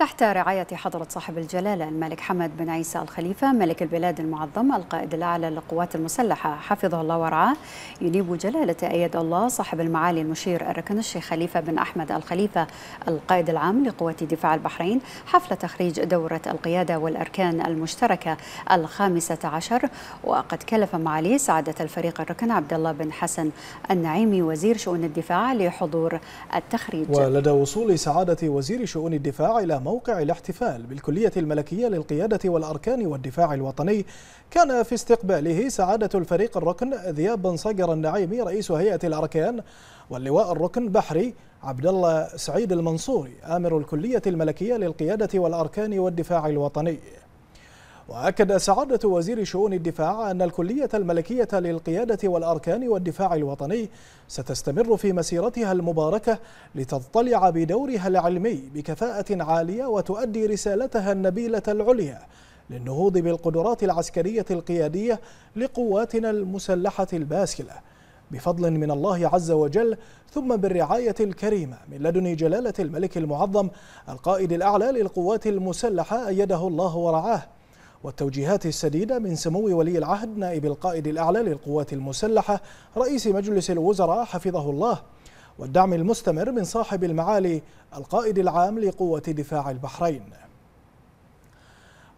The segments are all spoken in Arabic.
تحت رعاية حضرة صاحب الجلالة الملك حمد بن عيسى الخليفة ملك البلاد المعظم القائد الأعلى للقوات المسلحة حفظه الله ورعاه ينيب جلالة أيد الله صاحب المعالي المشير الركن الشيخ خليفة بن أحمد الخليفة القائد العام لقوات دفاع البحرين حفل تخريج دورة القيادة والأركان المشتركة الخامسة عشر وقد كلف معالي سعادة الفريق الركن عبد الله بن حسن النعيمي وزير شؤون الدفاع لحضور التخريج ولدى وصول سعادة وزير شؤون الدفاع إلى موقع الاحتفال بالكلية الملكية للقيادة والأركان والدفاع الوطني كان في استقباله سعادة الفريق الركن ذياب بن صقر النعيمي رئيس هيئة الأركان واللواء الركن بحري عبد الله سعيد المنصوري آمر الكلية الملكية للقيادة والأركان والدفاع الوطني وأكد سعادة وزير شؤون الدفاع أن الكلية الملكية للقيادة والأركان والدفاع الوطني ستستمر في مسيرتها المباركة لتضطلع بدورها العلمي بكفاءة عالية وتؤدي رسالتها النبيلة العليا للنهوض بالقدرات العسكرية القيادية لقواتنا المسلحة الباسلة بفضل من الله عز وجل ثم بالرعاية الكريمة من لدن جلالة الملك المعظم القائد الأعلى للقوات المسلحة أيده الله ورعاه والتوجيهات السديدة من سمو ولي العهد نائب القائد الأعلى للقوات المسلحة رئيس مجلس الوزراء حفظه الله والدعم المستمر من صاحب المعالي القائد العام لقوة دفاع البحرين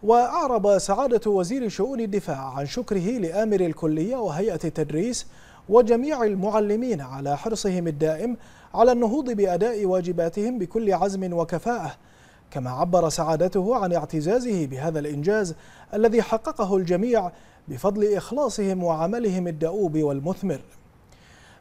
وأعرب سعادة وزير شؤون الدفاع عن شكره لآمر الكلية وهيئة التدريس وجميع المعلمين على حرصهم الدائم على النهوض بأداء واجباتهم بكل عزم وكفاءة كما عبر سعادته عن اعتزازه بهذا الإنجاز الذي حققه الجميع بفضل إخلاصهم وعملهم الدؤوب والمثمر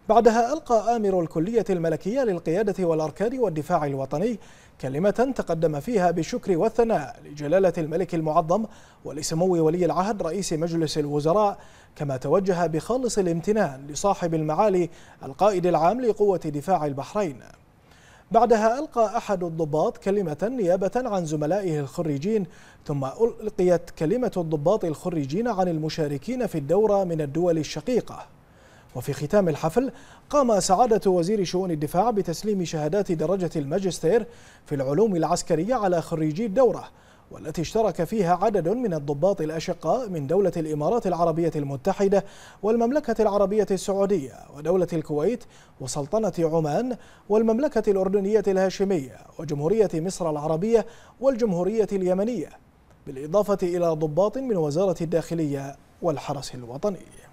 بعدها ألقى آمر الكلية الملكية للقيادة والأركان والدفاع الوطني كلمة تقدم فيها بالشكر والثناء لجلالة الملك المعظم ولسمو ولي العهد رئيس مجلس الوزراء كما توجه بخالص الامتنان لصاحب المعالي القائد العام لقوة دفاع البحرين بعدها ألقى أحد الضباط كلمة نيابة عن زملائه الخريجين ثم ألقيت كلمة الضباط الخريجين عن المشاركين في الدورة من الدول الشقيقة وفي ختام الحفل قام سعادة وزير شؤون الدفاع بتسليم شهادات درجة الماجستير في العلوم العسكرية على خريجي الدورة والتي اشترك فيها عدد من الضباط الأشقاء من دولة الإمارات العربية المتحدة والمملكة العربية السعودية ودولة الكويت وسلطنة عمان والمملكة الأردنية الهاشمية وجمهورية مصر العربية والجمهورية اليمنية بالإضافة إلى ضباط من وزارة الداخلية والحرس الوطني